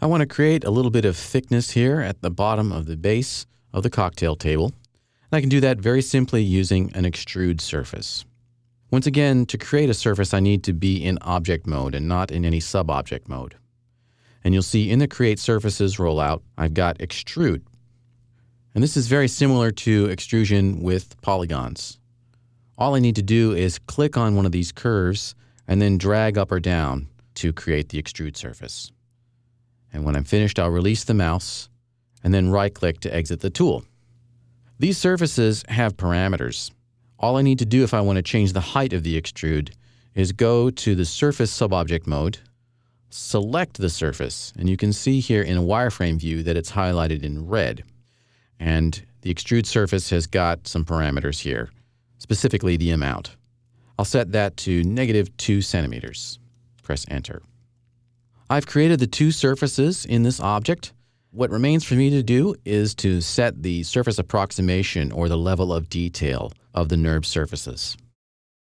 I want to create a little bit of thickness here at the bottom of the base of the cocktail table. And I can do that very simply using an extrude surface. Once again, to create a surface, I need to be in object mode and not in any sub-object mode. And you'll see in the Create Surfaces rollout, I've got Extrude. And this is very similar to extrusion with polygons. All I need to do is click on one of these curves and then drag up or down to create the extrude surface. And when I'm finished, I'll release the mouse and then right-click to exit the tool. These surfaces have parameters. All I need to do if I want to change the height of the extrude is go to the surface subobject mode, select the surface, and you can see here in wireframe view that it's highlighted in red. And the extrude surface has got some parameters here, specifically the amount. I'll set that to negative 2 centimeters. Press enter. I've created the two surfaces in this object. What remains for me to do is to set the surface approximation or the level of detail of the NURB surfaces.